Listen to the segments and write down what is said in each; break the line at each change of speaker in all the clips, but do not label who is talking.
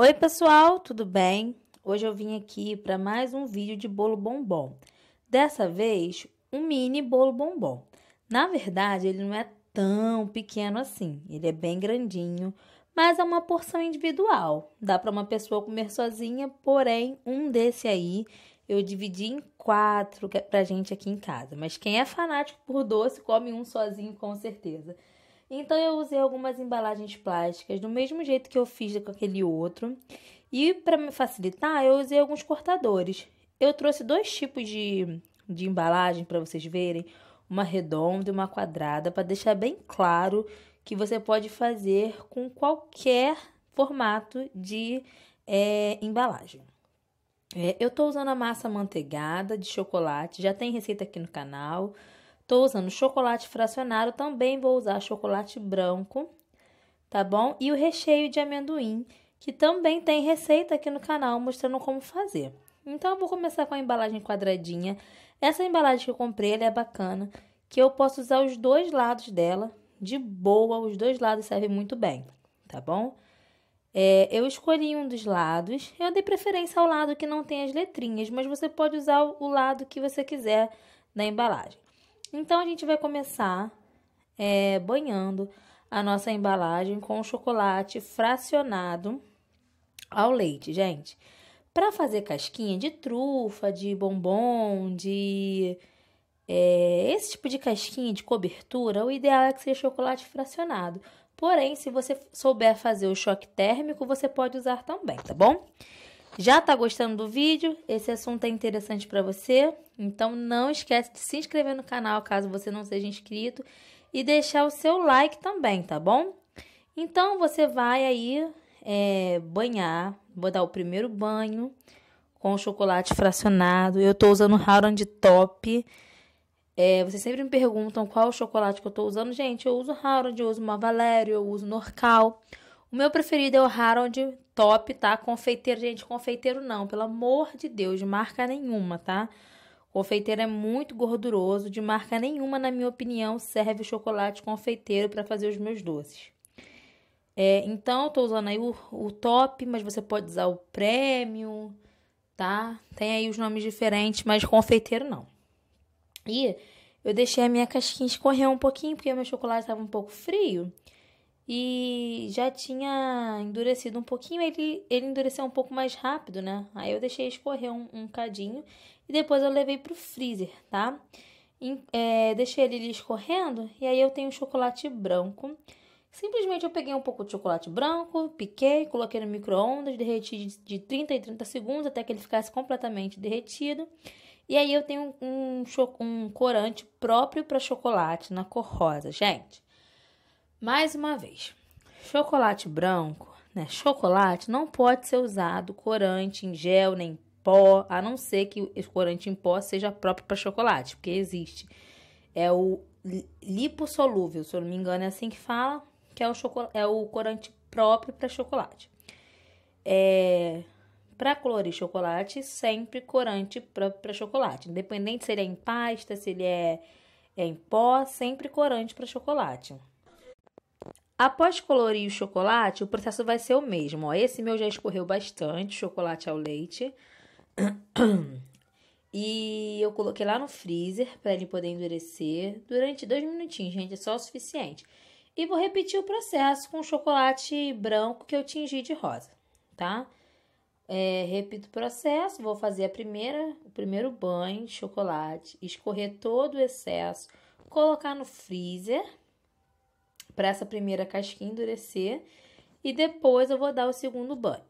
Oi, pessoal, tudo bem? Hoje eu vim aqui para mais um vídeo de bolo bombom. Dessa vez, um mini bolo bombom. Na verdade, ele não é tão pequeno assim, ele é bem grandinho, mas é uma porção individual. Dá para uma pessoa comer sozinha, porém, um desse aí eu dividi em quatro é pra gente aqui em casa. Mas quem é fanático por doce come um sozinho com certeza. Então eu usei algumas embalagens plásticas, do mesmo jeito que eu fiz com aquele outro. E para me facilitar, eu usei alguns cortadores. Eu trouxe dois tipos de, de embalagem para vocês verem, uma redonda e uma quadrada, para deixar bem claro que você pode fazer com qualquer formato de é, embalagem. É, eu estou usando a massa manteigada de chocolate, já tem receita aqui no canal. Estou usando chocolate fracionado, também vou usar chocolate branco, tá bom? E o recheio de amendoim, que também tem receita aqui no canal mostrando como fazer. Então, eu vou começar com a embalagem quadradinha. Essa embalagem que eu comprei, é bacana, que eu posso usar os dois lados dela, de boa, os dois lados servem muito bem, tá bom? É, eu escolhi um dos lados, eu dei preferência ao lado que não tem as letrinhas, mas você pode usar o lado que você quiser na embalagem. Então a gente vai começar é, banhando a nossa embalagem com chocolate fracionado ao leite, gente. Para fazer casquinha de trufa, de bombom, de é, esse tipo de casquinha de cobertura, o ideal é que seja chocolate fracionado. Porém, se você souber fazer o choque térmico, você pode usar também, tá bom? Já está gostando do vídeo? Esse assunto é interessante para você? Então não esquece de se inscrever no canal caso você não seja inscrito e deixar o seu like também, tá bom? Então você vai aí é, banhar, vou dar o primeiro banho com chocolate fracionado. Eu estou usando o de Top. É, vocês sempre me perguntam qual o chocolate que eu estou usando. Gente, eu uso Howland, eu uso Mavalério, eu uso Norcal. O meu preferido é o Harold Top, tá? Confeiteiro, gente, confeiteiro não, pelo amor de Deus, de marca nenhuma, tá? Confeiteiro é muito gorduroso, de marca nenhuma, na minha opinião, serve o chocolate confeiteiro para fazer os meus doces. É, então, eu tô usando aí o, o top, mas você pode usar o premium, tá? Tem aí os nomes diferentes, mas confeiteiro não. E eu deixei a minha casquinha escorrer um pouquinho, porque o meu chocolate estava um pouco frio e já tinha endurecido um pouquinho, ele, ele endureceu um pouco mais rápido, né? Aí eu deixei escorrer um, um cadinho e depois eu levei pro freezer, tá? E, é, deixei ele escorrendo e aí eu tenho chocolate branco. Simplesmente eu peguei um pouco de chocolate branco, piquei, coloquei no micro-ondas, derreti de 30 em 30 segundos até que ele ficasse completamente derretido. E aí eu tenho um, um corante próprio para chocolate na cor rosa, gente. Mais uma vez, chocolate branco, né? Chocolate não pode ser usado corante em gel nem pó, a não ser que o corante em pó seja próprio para chocolate, porque existe. É o lipossolúvel, se eu não me engano, é assim que fala, que é o, chocolate, é o corante próprio para chocolate. É, para colorir chocolate, sempre corante próprio para chocolate. Independente se ele é em pasta, se ele é, é em pó, sempre corante para chocolate. Após colorir o chocolate, o processo vai ser o mesmo. Ó. Esse meu já escorreu bastante, chocolate ao leite. E eu coloquei lá no freezer para ele poder endurecer durante dois minutinhos, gente, é só o suficiente. E vou repetir o processo com o chocolate branco que eu tingi de rosa, tá? É, repito o processo, vou fazer a primeira, o primeiro banho de chocolate, escorrer todo o excesso, colocar no freezer para essa primeira casquinha endurecer e depois eu vou dar o segundo banho.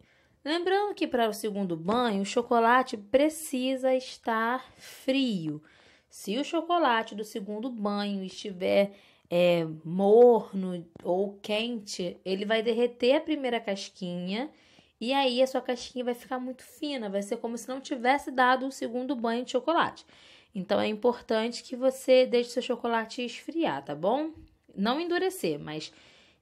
Lembrando que para o segundo banho, o chocolate precisa estar frio. Se o chocolate do segundo banho estiver é, morno ou quente, ele vai derreter a primeira casquinha e aí a sua casquinha vai ficar muito fina, vai ser como se não tivesse dado o segundo banho de chocolate. Então é importante que você deixe seu chocolate esfriar, tá bom? não endurecer, mas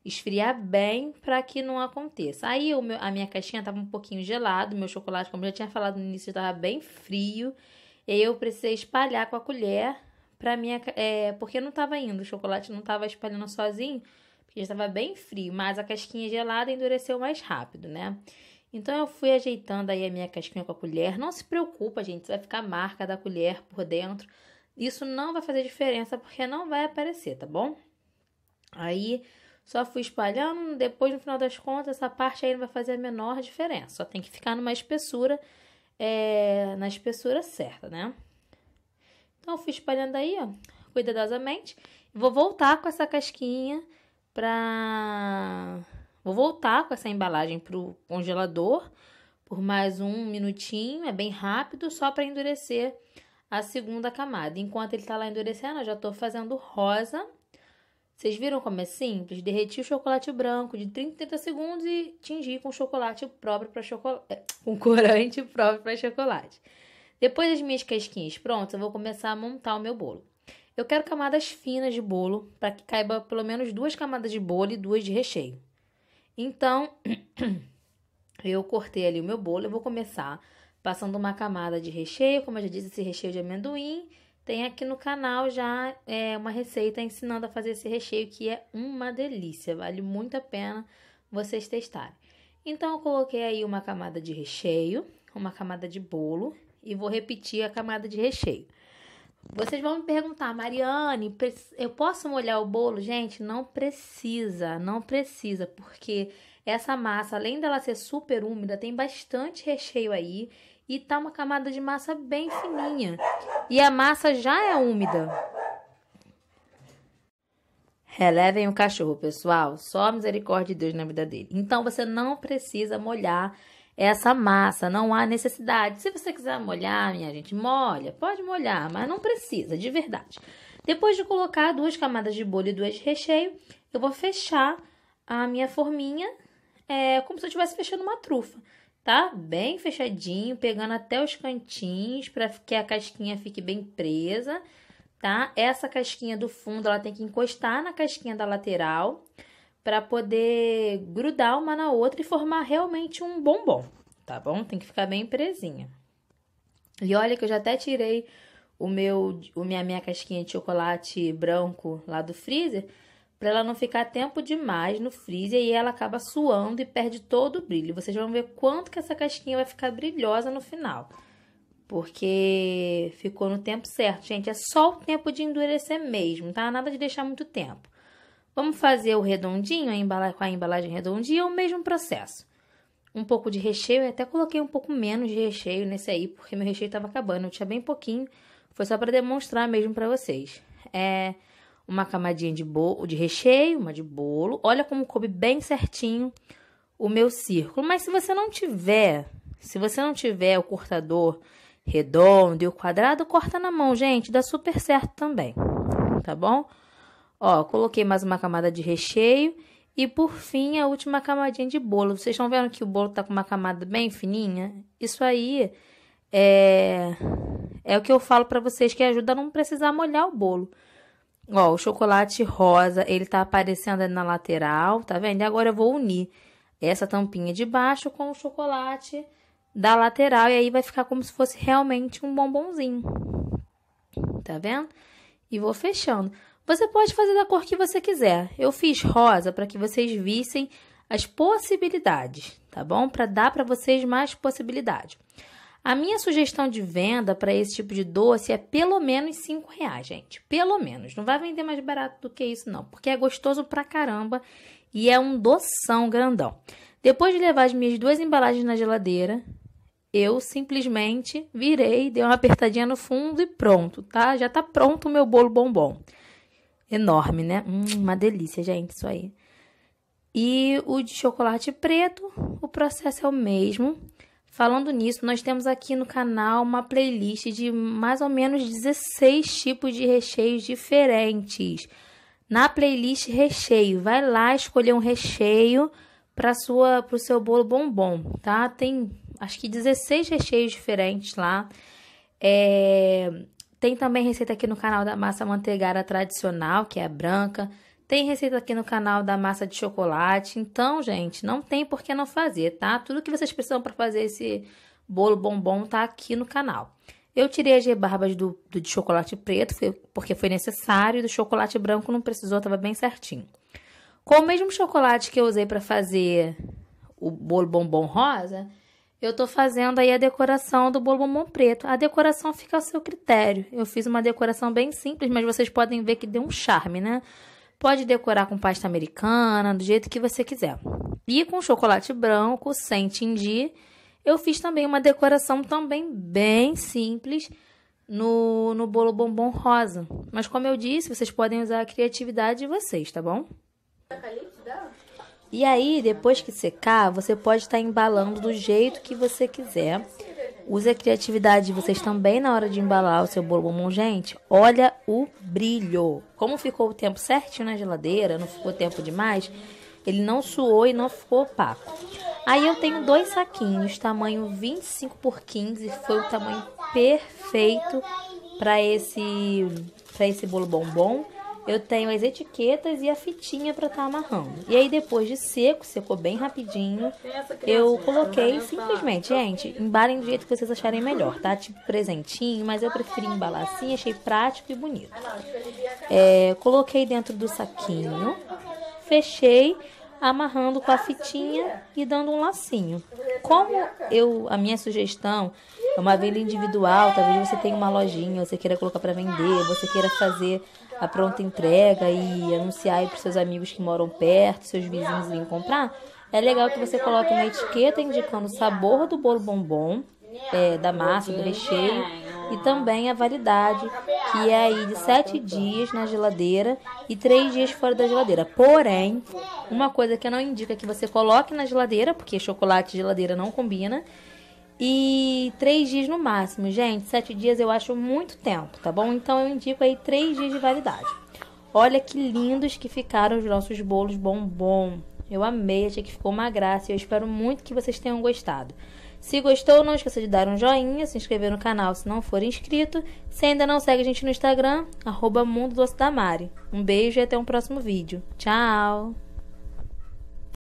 esfriar bem para que não aconteça. Aí meu, a minha caixinha estava um pouquinho gelado, meu chocolate, como eu já tinha falado no início, estava bem frio. E aí eu precisei espalhar com a colher para minha é, porque não estava indo, o chocolate não estava espalhando sozinho, porque já estava bem frio, mas a casquinha gelada endureceu mais rápido, né? Então eu fui ajeitando aí a minha casquinha com a colher. Não se preocupa, gente, vai ficar a marca da colher por dentro. Isso não vai fazer diferença porque não vai aparecer, tá bom? Aí só fui espalhando, depois no final das contas essa parte aí não vai fazer a menor diferença. Só tem que ficar numa espessura, é, na espessura certa, né? Então fui espalhando aí, ó, cuidadosamente. Vou voltar com essa casquinha pra... Vou voltar com essa embalagem pro congelador por mais um minutinho, é bem rápido, só para endurecer a segunda camada. Enquanto ele tá lá endurecendo, eu já tô fazendo rosa vocês viram como é simples? Derreti o chocolate branco de 30 em 30 segundos e tingi com chocolate próprio para chocolate, é, com corante próprio para chocolate. Depois das minhas casquinhas prontas, eu vou começar a montar o meu bolo. Eu quero camadas finas de bolo para que caiba pelo menos duas camadas de bolo e duas de recheio. Então, eu cortei ali o meu bolo, eu vou começar passando uma camada de recheio, como eu já disse, esse recheio de amendoim tem aqui no canal já é, uma receita ensinando a fazer esse recheio que é uma delícia, vale muito a pena vocês testarem. Então eu coloquei aí uma camada de recheio, uma camada de bolo e vou repetir a camada de recheio. Vocês vão me perguntar, Mariane, eu posso molhar o bolo? Gente, não precisa, não precisa, porque essa massa, além dela ser super úmida, tem bastante recheio aí e tá uma camada de massa bem fininha. E a massa já é úmida. Relevem o cachorro, pessoal. Só a misericórdia de Deus na vida dele. Então você não precisa molhar essa massa, não há necessidade. Se você quiser molhar, minha gente, molha, pode molhar, mas não precisa, de verdade. Depois de colocar duas camadas de bolha e duas de recheio, eu vou fechar a minha forminha é, como se eu estivesse fechando uma trufa tá? Bem fechadinho, pegando até os cantinhos para que a casquinha fique bem presa, tá? Essa casquinha do fundo, ela tem que encostar na casquinha da lateral para poder grudar uma na outra e formar realmente um bombom, tá bom? Tem que ficar bem presinha. E olha que eu já até tirei o meu, o minha minha casquinha de chocolate branco lá do freezer, para ela não ficar tempo demais no freezer e ela acaba suando e perde todo o brilho. Vocês vão ver quanto que essa casquinha vai ficar brilhosa no final. Porque ficou no tempo certo, gente. É só o tempo de endurecer mesmo, tá? Nada de deixar muito tempo. Vamos fazer o redondinho a com a embalagem redondinha, é o mesmo processo. Um pouco de recheio, eu até coloquei um pouco menos de recheio nesse aí, porque meu recheio estava acabando, eu tinha bem pouquinho. Foi só para demonstrar mesmo para vocês. É uma camadinha de bolo, de recheio, uma de bolo. Olha como coube bem certinho o meu círculo. Mas se você não tiver, se você não tiver o cortador redondo e o quadrado, corta na mão, gente, dá super certo também, tá bom? Ó, coloquei mais uma camada de recheio e por fim a última camadinha de bolo. Vocês estão vendo que o bolo tá com uma camada bem fininha? Isso aí é é o que eu falo para vocês que ajuda a não precisar molhar o bolo. Ó, o chocolate rosa, ele tá aparecendo ali na lateral, tá vendo? E agora eu vou unir essa tampinha de baixo com o chocolate da lateral. E aí vai ficar como se fosse realmente um bombonzinho. Tá vendo? E vou fechando. Você pode fazer da cor que você quiser. Eu fiz rosa para que vocês vissem as possibilidades, tá bom? Para dar para vocês mais possibilidade. A minha sugestão de venda para esse tipo de doce é pelo menos cinco reais, gente. Pelo menos. Não vai vender mais barato do que isso, não. Porque é gostoso pra caramba e é um doção grandão. Depois de levar as minhas duas embalagens na geladeira, eu simplesmente virei, dei uma apertadinha no fundo e pronto, tá? Já tá pronto o meu bolo bombom. Enorme, né? Hum, uma delícia, gente, isso aí. E o de chocolate preto, o processo é o mesmo. Falando nisso, nós temos aqui no canal uma playlist de mais ou menos 16 tipos de recheios diferentes. Na playlist recheio, vai lá escolher um recheio para sua pro seu bolo bombom, tá? Tem acho que 16 recheios diferentes lá. É, tem também receita aqui no canal da massa manteigada tradicional, que é branca. Tem receita aqui no canal da massa de chocolate. Então, gente, não tem por que não fazer, tá? Tudo que vocês precisam para fazer esse bolo bombom tá aqui no canal. Eu tirei as rebarbas do, do, de chocolate preto, porque foi necessário. Do chocolate branco não precisou, tava bem certinho. Com o mesmo chocolate que eu usei para fazer o bolo bombom rosa, eu tô fazendo aí a decoração do bolo bombom preto. A decoração fica ao seu critério. Eu fiz uma decoração bem simples, mas vocês podem ver que deu um charme, né? Pode decorar com pasta americana, do jeito que você quiser. E com chocolate branco, sem tindir, eu fiz também uma decoração também bem simples no, no bolo bombom rosa. Mas como eu disse, vocês podem usar a criatividade de vocês, tá bom? E aí, depois que secar, você pode estar embalando do jeito que você quiser Use a criatividade de vocês também na hora de embalar o seu bolo bombom, gente. Olha o brilho. Como ficou o tempo certinho na geladeira, não ficou tempo demais, ele não suou e não ficou opaco. Aí eu tenho dois saquinhos, tamanho 25 por 15, foi o tamanho perfeito para esse para esse bolo bombom eu tenho as etiquetas e a fitinha para estar tá amarrando. E aí depois de seco, secou bem rapidinho, eu coloquei né? simplesmente, gente, embalem do jeito que vocês acharem melhor, tá? Tipo presentinho, mas eu preferi embalar assim, achei prático e bonito. É, coloquei dentro do saquinho, fechei amarrando com a fitinha e dando um lacinho. Como eu, a minha sugestão é uma venda individual, talvez você tenha uma lojinha, você queira colocar para vender, você queira fazer a pronta entrega e anunciar aí para seus amigos que moram perto, seus vizinhos vêm comprar. É legal que você coloque uma etiqueta indicando o sabor do bolo bombom, é, da massa, do recheio e também a validade, que é aí de 7 dias na geladeira e 3 dias fora da geladeira. Porém, uma coisa que eu não indica é que você coloque na geladeira, porque chocolate e geladeira não combina, e três dias no máximo, gente. Sete dias eu acho muito tempo, tá bom? Então eu indico aí três dias de validade. Olha que lindos que ficaram os nossos bolos bombom. Eu amei, achei que ficou uma graça e eu espero muito que vocês tenham gostado. Se gostou, não esqueça de dar um joinha, se inscrever no canal se não for inscrito. Se ainda não segue a gente no Instagram, arroba Mundo Doce da Mari. Um beijo e até um próximo vídeo. Tchau!